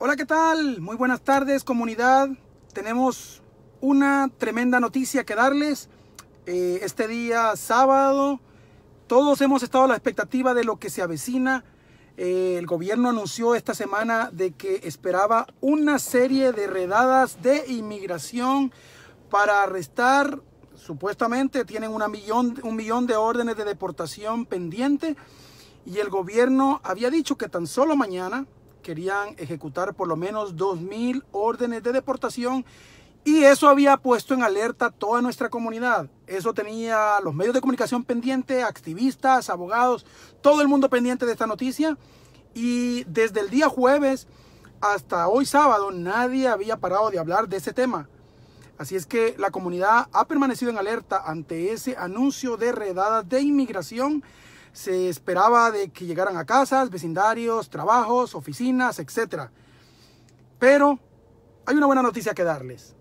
Hola, ¿qué tal? Muy buenas tardes, comunidad. Tenemos una tremenda noticia que darles. Eh, este día sábado, todos hemos estado a la expectativa de lo que se avecina. Eh, el gobierno anunció esta semana de que esperaba una serie de redadas de inmigración para arrestar, supuestamente tienen millón, un millón de órdenes de deportación pendiente y el gobierno había dicho que tan solo mañana, querían ejecutar por lo menos 2.000 órdenes de deportación y eso había puesto en alerta toda nuestra comunidad. Eso tenía los medios de comunicación pendientes, activistas, abogados, todo el mundo pendiente de esta noticia. Y desde el día jueves hasta hoy sábado nadie había parado de hablar de ese tema. Así es que la comunidad ha permanecido en alerta ante ese anuncio de redadas de inmigración se esperaba de que llegaran a casas, vecindarios, trabajos, oficinas, etc. Pero hay una buena noticia que darles.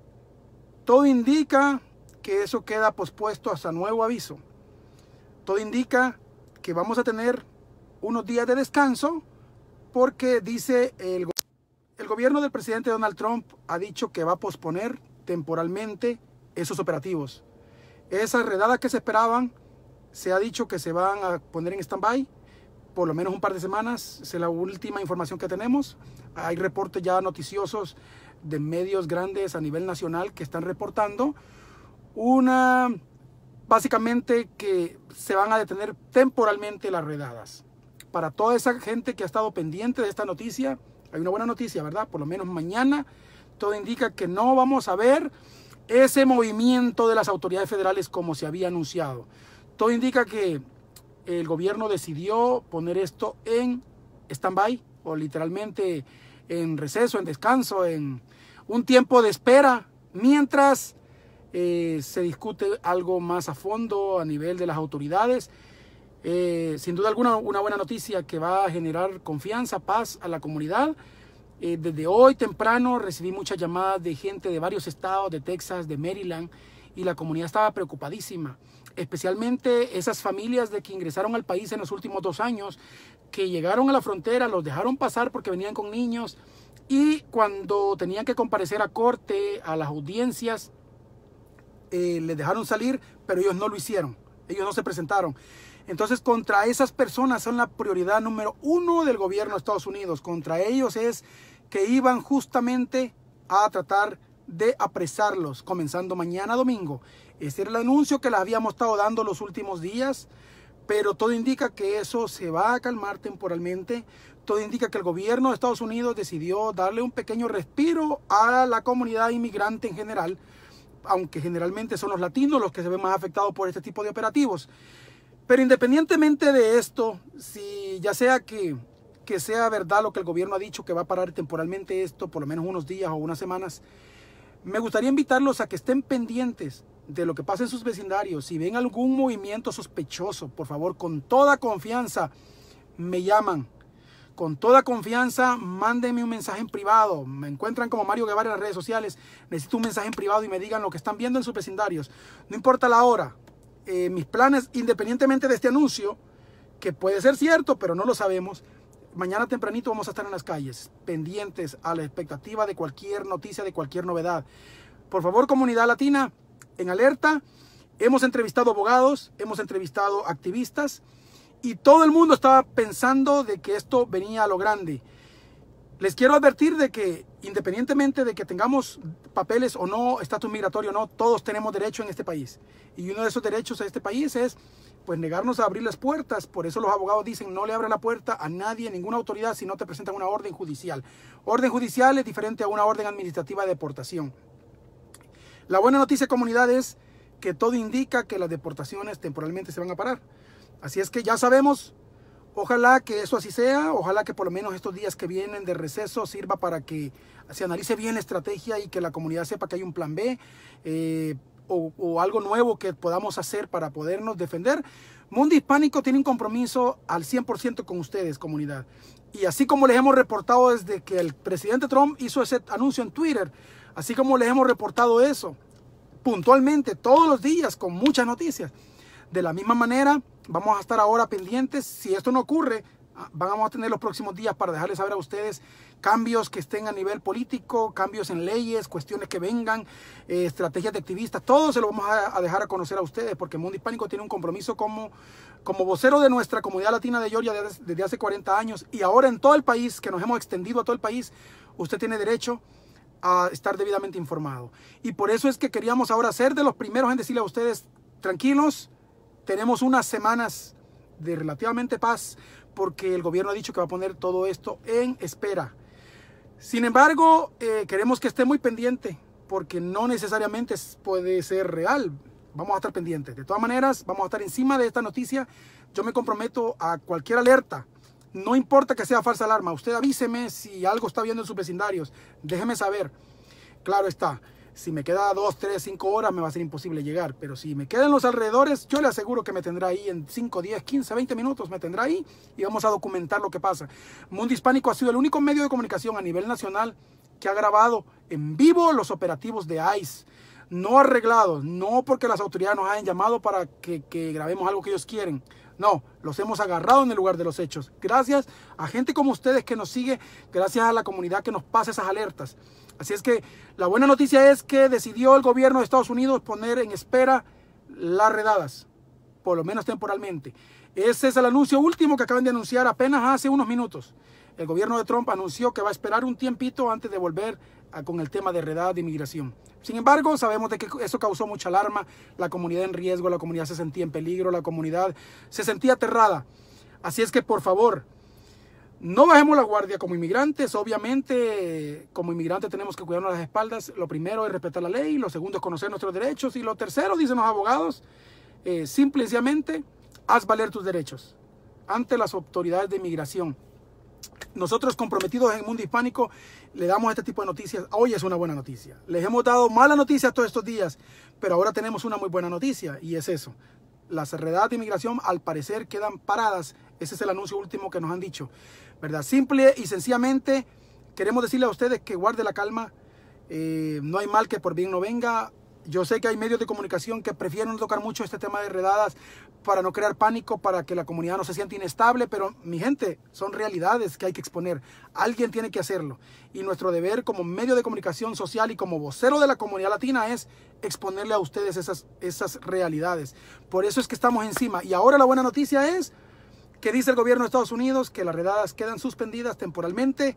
Todo indica que eso queda pospuesto hasta nuevo aviso. Todo indica que vamos a tener unos días de descanso porque dice el, el gobierno del presidente Donald Trump ha dicho que va a posponer temporalmente esos operativos. Esas redadas que se esperaban se ha dicho que se van a poner en stand-by por lo menos un par de semanas. Es la última información que tenemos. Hay reportes ya noticiosos de medios grandes a nivel nacional que están reportando una básicamente que se van a detener temporalmente las redadas. Para toda esa gente que ha estado pendiente de esta noticia, hay una buena noticia, ¿verdad? Por lo menos mañana todo indica que no vamos a ver ese movimiento de las autoridades federales como se había anunciado. Todo indica que el gobierno decidió poner esto en stand-by o literalmente en receso, en descanso, en un tiempo de espera, mientras eh, se discute algo más a fondo a nivel de las autoridades. Eh, sin duda alguna, una buena noticia que va a generar confianza, paz a la comunidad. Eh, desde hoy temprano recibí muchas llamadas de gente de varios estados, de Texas, de Maryland, y la comunidad estaba preocupadísima especialmente esas familias de que ingresaron al país en los últimos dos años, que llegaron a la frontera, los dejaron pasar porque venían con niños y cuando tenían que comparecer a corte, a las audiencias, eh, les dejaron salir, pero ellos no lo hicieron, ellos no se presentaron. Entonces, contra esas personas son la prioridad número uno del gobierno de Estados Unidos. Contra ellos es que iban justamente a tratar de apresarlos, comenzando mañana domingo. Este era el anuncio que les habíamos estado dando los últimos días, pero todo indica que eso se va a calmar temporalmente. Todo indica que el gobierno de Estados Unidos decidió darle un pequeño respiro a la comunidad inmigrante en general, aunque generalmente son los latinos los que se ven más afectados por este tipo de operativos. Pero independientemente de esto, si ya sea que, que sea verdad lo que el gobierno ha dicho, que va a parar temporalmente esto, por lo menos unos días o unas semanas, me gustaría invitarlos a que estén pendientes de lo que pasa en sus vecindarios, si ven algún movimiento sospechoso, por favor, con toda confianza, me llaman. Con toda confianza, mándenme un mensaje en privado. Me encuentran como Mario Guevara en las redes sociales. Necesito un mensaje en privado y me digan lo que están viendo en sus vecindarios. No importa la hora. Eh, mis planes, independientemente de este anuncio, que puede ser cierto, pero no lo sabemos, mañana tempranito vamos a estar en las calles, pendientes a la expectativa de cualquier noticia, de cualquier novedad. Por favor, comunidad latina, en alerta. Hemos entrevistado abogados, hemos entrevistado activistas y todo el mundo estaba pensando de que esto venía a lo grande. Les quiero advertir de que independientemente de que tengamos papeles o no, estatus migratorio o no, todos tenemos derecho en este país. Y uno de esos derechos a este país es pues negarnos a abrir las puertas. Por eso los abogados dicen no le abra la puerta a nadie, ninguna autoridad si no te presentan una orden judicial. Orden judicial es diferente a una orden administrativa de deportación. La buena noticia comunidad es que todo indica que las deportaciones temporalmente se van a parar. Así es que ya sabemos, ojalá que eso así sea, ojalá que por lo menos estos días que vienen de receso sirva para que se analice bien la estrategia y que la comunidad sepa que hay un plan B eh, o, o, algo nuevo que podamos hacer para podernos defender. Mundo Hispánico tiene un compromiso al 100% con ustedes, comunidad. Y así como les hemos reportado desde que el presidente Trump hizo ese anuncio en Twitter, Así como les hemos reportado eso puntualmente todos los días con muchas noticias. De la misma manera, vamos a estar ahora pendientes. Si esto no ocurre, ah, vamos a tener los próximos días para dejarles saber a ustedes cambios que estén a nivel político, cambios en leyes, cuestiones que vengan, eh, estrategias de activistas, todo se lo vamos a, dejar a conocer a ustedes porque Mundo Hispánico tiene un compromiso como, como vocero de nuestra comunidad latina de Georgia desde, desde hace 40 años y ahora en todo el país, que nos hemos extendido a todo el país, usted tiene derecho a estar debidamente informado. Y por eso es que queríamos ahora ser de los primeros en decirle a ustedes, tranquilos, tenemos unas semanas de relativamente paz, porque el gobierno ha dicho que va a poner todo esto en espera. Sin embargo, eh, queremos que esté muy pendiente, porque no necesariamente puede ser real. Vamos a estar pendientes. De todas maneras, vamos a estar encima de esta noticia. Yo me comprometo a cualquier alerta no importa que sea falsa alarma, usted avíseme si algo está viendo en sus vecindarios. Déjeme saber. Claro está, si me queda 2, 3, 5 horas me va a ser imposible llegar, pero si me queda en los alrededores, yo le aseguro que me tendrá ahí en 5, 10, 15, 20 minutos, me tendrá ahí y vamos a documentar lo que pasa. Mundo Hispánico ha sido el único medio de comunicación a nivel nacional que ha grabado en vivo los operativos de ICE no arreglados, no porque las autoridades nos hayan llamado para que, que grabemos algo que ellos quieren. No, los hemos agarrado en el lugar de los hechos. Gracias a gente como ustedes que nos sigue, gracias a la comunidad que nos pasa esas alertas. Así es que la buena noticia es que decidió el gobierno de Estados Unidos poner en espera las redadas, por lo menos temporalmente. Ese es el anuncio último que acaban de anunciar apenas hace unos minutos el gobierno de Trump anunció que va a esperar un tiempito antes de volver con el tema de redada de inmigración. Sin embargo, sabemos de que eso causó mucha alarma, la comunidad en riesgo, la comunidad se sentía en peligro, la comunidad se sentía aterrada. Así es que, por favor, no bajemos la guardia como inmigrantes. Obviamente, como inmigrantes tenemos que cuidarnos las espaldas. Lo primero es respetar la ley, lo segundo es conocer nuestros derechos y lo tercero, dicen los abogados, eh, y simplemente haz valer tus derechos ante las autoridades de inmigración nosotros comprometidos en el mundo hispánico le damos este tipo de noticias. Hoy es una buena noticia. Les hemos dado malas noticias todos estos días, pero ahora tenemos una muy buena noticia y es eso. Las redadas de inmigración al parecer quedan paradas. Ese es el anuncio último que nos han dicho. ¿Verdad? Simple y sencillamente queremos decirle a ustedes que guarde la calma. Eh, no hay mal que por bien no venga. Yo sé que hay medios de comunicación que prefieren tocar mucho este tema de redadas para no crear pánico, para que la comunidad no se sienta inestable, pero mi gente, son realidades que hay que exponer. Alguien tiene que hacerlo. Y nuestro deber como medio de comunicación social y como vocero de la comunidad latina es exponerle a ustedes esas, esas realidades. Por eso es que estamos encima. Y ahora la buena noticia es que dice el gobierno de Estados Unidos que las redadas quedan suspendidas temporalmente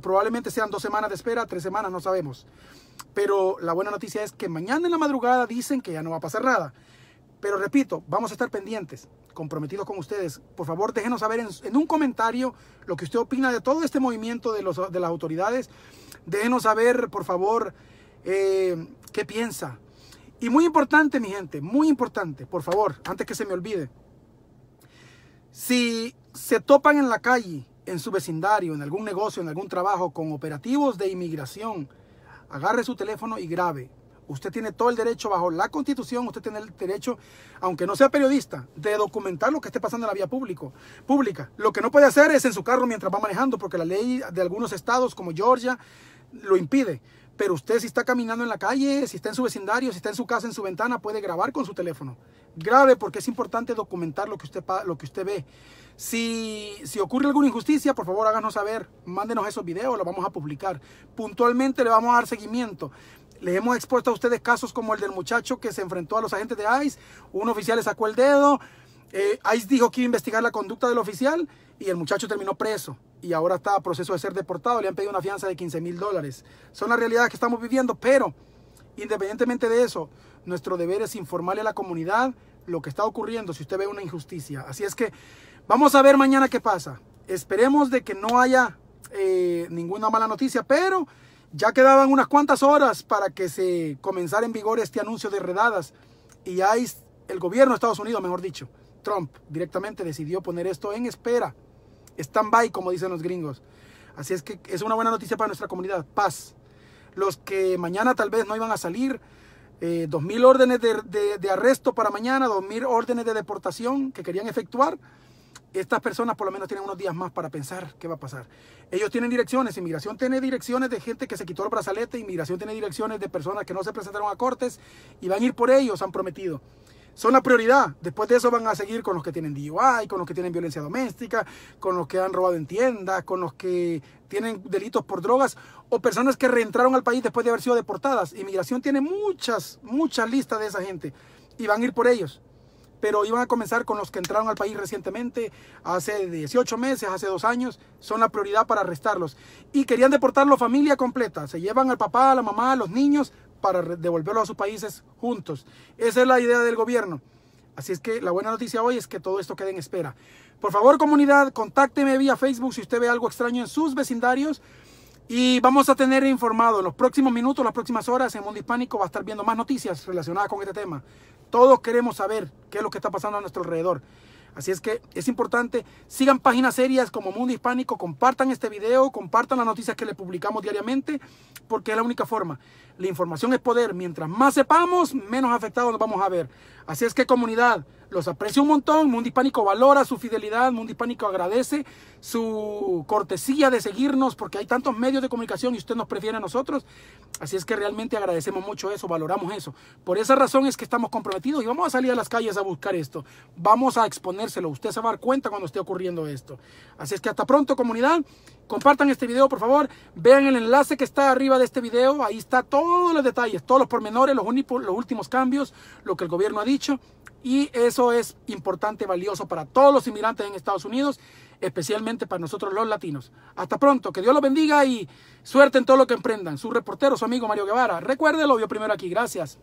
probablemente sean dos semanas de espera, tres semanas, no sabemos. Pero la buena noticia es que mañana en la madrugada dicen que ya no va a pasar nada. Pero repito, vamos a estar pendientes, comprometidos con ustedes. Por favor, déjenos saber en, un comentario lo que usted opina de todo este movimiento de, las autoridades. Déjenos saber, por favor, eh, qué piensa. Y muy importante, mi gente, muy importante, por favor, antes que se me olvide. Si se topan en la calle en su vecindario, en algún negocio, en algún trabajo, con operativos de inmigración, agarre su teléfono y grabe. Usted tiene todo el derecho bajo la constitución, usted tiene el derecho, aunque no sea periodista, de documentar lo que esté pasando en la vía pública. Lo que no puede hacer es en su carro mientras va manejando, porque la ley de algunos estados como Georgia lo impide. Pero usted si está caminando en la calle, si está en su vecindario, si está en su casa, en su ventana, puede grabar con su teléfono grave porque es importante documentar lo que usted, lo que usted ve. Si, ocurre alguna injusticia, por favor háganos saber, mándenos esos videos, lo vamos a publicar. Puntualmente le vamos a dar seguimiento. Le hemos expuesto a ustedes casos como el del muchacho que se enfrentó a los agentes de ICE, un oficial le sacó el dedo, eh, ICE dijo que iba a investigar la conducta del oficial y el muchacho terminó preso y ahora está a proceso de ser deportado, le han pedido una fianza de 15 mil dólares. Son las realidades que estamos viviendo, pero Independientemente de eso, nuestro deber es informarle a la comunidad lo que está ocurriendo si usted ve una injusticia. Así es que vamos a ver mañana qué pasa. Esperemos de que no haya eh, ninguna mala noticia, pero ya quedaban unas cuantas horas para que se comenzara en vigor este anuncio de redadas y ahí el gobierno de Estados Unidos, mejor dicho, Trump directamente decidió poner esto en espera, stand-by como dicen los gringos. Así es que es una buena noticia para nuestra comunidad. Paz los que mañana tal vez no iban a salir, 2.000 eh, órdenes de, de, arresto para mañana, 2.000 órdenes de deportación que querían efectuar. Estas personas por lo menos tienen unos días más para pensar qué va a pasar. Ellos tienen direcciones, inmigración tiene direcciones de gente que se quitó el brazalete, inmigración tiene direcciones de personas que no se presentaron a cortes y van a ir por ellos, han prometido son la prioridad. Después de eso van a seguir con los que tienen DUI, con los que tienen violencia doméstica, con los que han robado en tiendas, con los que tienen delitos por drogas o personas que reentraron al país después de haber sido deportadas. Inmigración tiene muchas, muchas listas de esa gente y van a ir por ellos. Pero iban a comenzar con los que entraron al país recientemente, hace 18 meses, hace dos años, son la prioridad para arrestarlos. Y querían deportarlo familia completa. Se llevan al papá, a la mamá, a los niños, para devolverlo a sus países juntos. Esa es la idea del gobierno. Así es que la buena noticia hoy es que todo esto quede en espera. Por favor, comunidad, contácteme vía Facebook si usted ve algo extraño en sus vecindarios. Y vamos a tener informado en los próximos minutos, las próximas horas, en Mundo Hispánico va a estar viendo más noticias relacionadas con este tema. Todos queremos saber qué es lo que está pasando a nuestro alrededor. Así es que es importante, sigan páginas serias como Mundo Hispánico, compartan este video, compartan las noticias que le publicamos diariamente, porque es la única forma. La información es poder, mientras más sepamos, menos afectados nos vamos a ver. Así es que comunidad, los aprecio un montón. Mundo Hispánico valora su fidelidad. Mundo Hispánico agradece su cortesía de seguirnos porque hay tantos medios de comunicación y usted nos prefiere a nosotros. Así es que realmente agradecemos mucho eso, valoramos eso. Por esa razón es que estamos comprometidos y vamos a salir a las calles a buscar esto. Vamos a exponérselo. Usted se va a dar cuenta cuando esté ocurriendo esto. Así es que hasta pronto, comunidad. Compartan este video, por favor. Vean el enlace que está arriba de este video. Ahí está todos los detalles, todos los pormenores, los, los últimos cambios, lo que el gobierno ha dicho. Y eso es importante, valioso para todos los inmigrantes en Estados Unidos, especialmente para nosotros los latinos. Hasta pronto, que Dios los bendiga y suerte en todo lo que emprendan. Su reportero, su amigo Mario Guevara. Recuerde, lo vio primero aquí. Gracias.